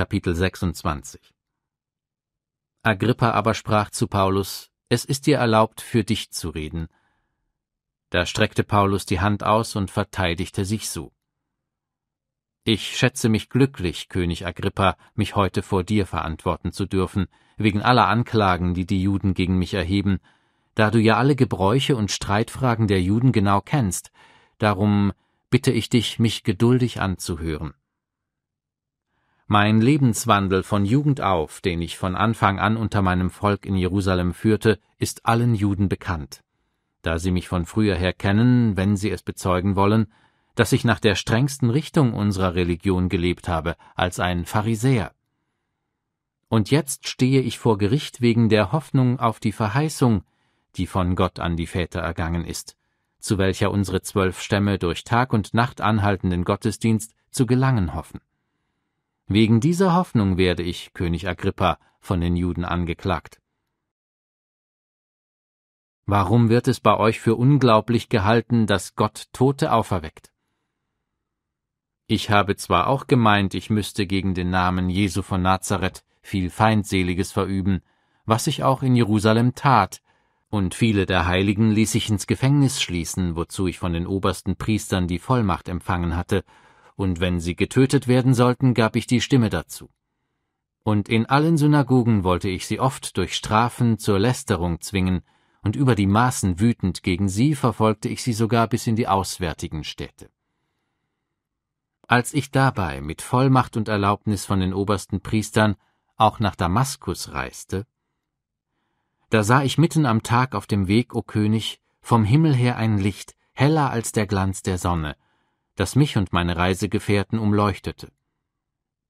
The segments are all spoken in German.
Kapitel 26. Agrippa aber sprach zu Paulus, Es ist dir erlaubt, für dich zu reden. Da streckte Paulus die Hand aus und verteidigte sich so. Ich schätze mich glücklich, König Agrippa, mich heute vor dir verantworten zu dürfen, wegen aller Anklagen, die die Juden gegen mich erheben, da du ja alle Gebräuche und Streitfragen der Juden genau kennst, darum bitte ich dich, mich geduldig anzuhören. Mein Lebenswandel von Jugend auf, den ich von Anfang an unter meinem Volk in Jerusalem führte, ist allen Juden bekannt. Da sie mich von früher her kennen, wenn sie es bezeugen wollen, dass ich nach der strengsten Richtung unserer Religion gelebt habe, als ein Pharisäer. Und jetzt stehe ich vor Gericht wegen der Hoffnung auf die Verheißung, die von Gott an die Väter ergangen ist, zu welcher unsere zwölf Stämme durch Tag und Nacht anhaltenden Gottesdienst zu gelangen hoffen. Wegen dieser Hoffnung werde ich, König Agrippa, von den Juden angeklagt. Warum wird es bei euch für unglaublich gehalten, dass Gott Tote auferweckt? Ich habe zwar auch gemeint, ich müsste gegen den Namen Jesu von Nazareth viel Feindseliges verüben, was ich auch in Jerusalem tat, und viele der Heiligen ließ ich ins Gefängnis schließen, wozu ich von den obersten Priestern die Vollmacht empfangen hatte, und wenn sie getötet werden sollten, gab ich die Stimme dazu. Und in allen Synagogen wollte ich sie oft durch Strafen zur Lästerung zwingen, und über die Maßen wütend gegen sie verfolgte ich sie sogar bis in die auswärtigen Städte. Als ich dabei mit Vollmacht und Erlaubnis von den obersten Priestern auch nach Damaskus reiste, da sah ich mitten am Tag auf dem Weg, o König, vom Himmel her ein Licht, heller als der Glanz der Sonne, das mich und meine Reisegefährten umleuchtete.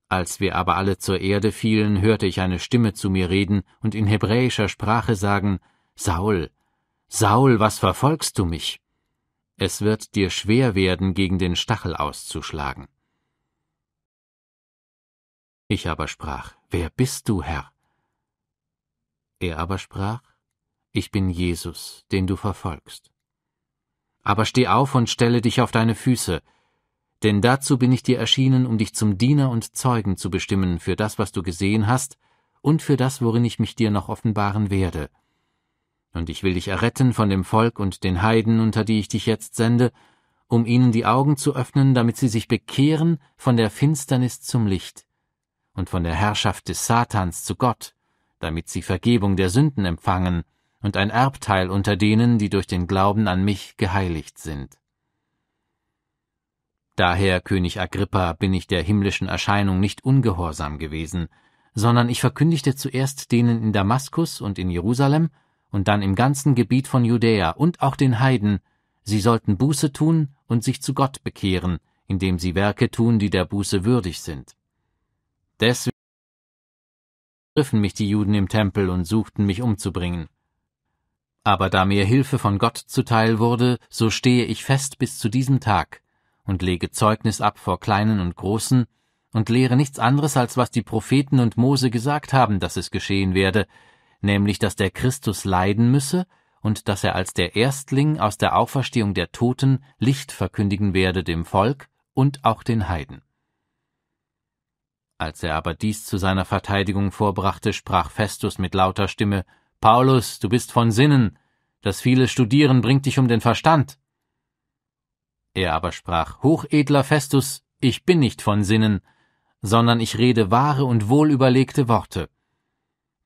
Als wir aber alle zur Erde fielen, hörte ich eine Stimme zu mir reden und in hebräischer Sprache sagen Saul, Saul, was verfolgst du mich? Es wird dir schwer werden, gegen den Stachel auszuschlagen. Ich aber sprach, Wer bist du, Herr? Er aber sprach, Ich bin Jesus, den du verfolgst. Aber steh auf und stelle dich auf deine Füße, denn dazu bin ich dir erschienen, um dich zum Diener und Zeugen zu bestimmen für das, was du gesehen hast, und für das, worin ich mich dir noch offenbaren werde. Und ich will dich erretten von dem Volk und den Heiden, unter die ich dich jetzt sende, um ihnen die Augen zu öffnen, damit sie sich bekehren von der Finsternis zum Licht und von der Herrschaft des Satans zu Gott, damit sie Vergebung der Sünden empfangen und ein Erbteil unter denen, die durch den Glauben an mich geheiligt sind. Daher, König Agrippa, bin ich der himmlischen Erscheinung nicht ungehorsam gewesen, sondern ich verkündigte zuerst denen in Damaskus und in Jerusalem und dann im ganzen Gebiet von Judäa und auch den Heiden, sie sollten Buße tun und sich zu Gott bekehren, indem sie Werke tun, die der Buße würdig sind. Deswegen griffen mich die Juden im Tempel und suchten mich umzubringen. Aber da mir Hilfe von Gott zuteil wurde, so stehe ich fest bis zu diesem Tag, und lege Zeugnis ab vor Kleinen und Großen, und lehre nichts anderes, als was die Propheten und Mose gesagt haben, dass es geschehen werde, nämlich dass der Christus leiden müsse und dass er als der Erstling aus der Auferstehung der Toten Licht verkündigen werde dem Volk und auch den Heiden. Als er aber dies zu seiner Verteidigung vorbrachte, sprach Festus mit lauter Stimme Paulus, du bist von Sinnen, das viele Studieren bringt dich um den Verstand. Er aber sprach, Hochedler Festus, ich bin nicht von Sinnen, sondern ich rede wahre und wohlüberlegte Worte.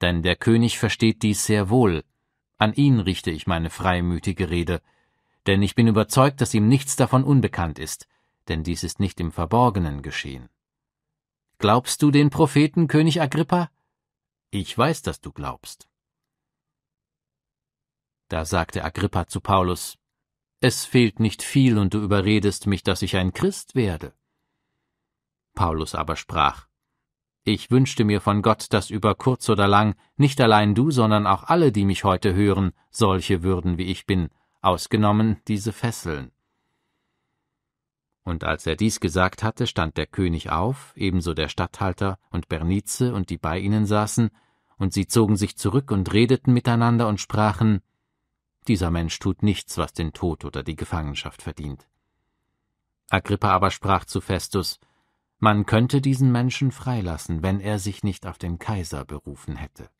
Denn der König versteht dies sehr wohl. An ihn richte ich meine freimütige Rede, denn ich bin überzeugt, dass ihm nichts davon unbekannt ist, denn dies ist nicht im Verborgenen geschehen. Glaubst du den Propheten, König Agrippa? Ich weiß, dass du glaubst. Da sagte Agrippa zu Paulus, es fehlt nicht viel, und du überredest mich, dass ich ein Christ werde. Paulus aber sprach Ich wünschte mir von Gott, dass über kurz oder lang nicht allein du, sondern auch alle, die mich heute hören, solche würden, wie ich bin, ausgenommen diese Fesseln. Und als er dies gesagt hatte, stand der König auf, ebenso der Statthalter und Bernice und die bei ihnen saßen, und sie zogen sich zurück und redeten miteinander und sprachen dieser Mensch tut nichts, was den Tod oder die Gefangenschaft verdient. Agrippa aber sprach zu Festus Man könnte diesen Menschen freilassen, wenn er sich nicht auf den Kaiser berufen hätte.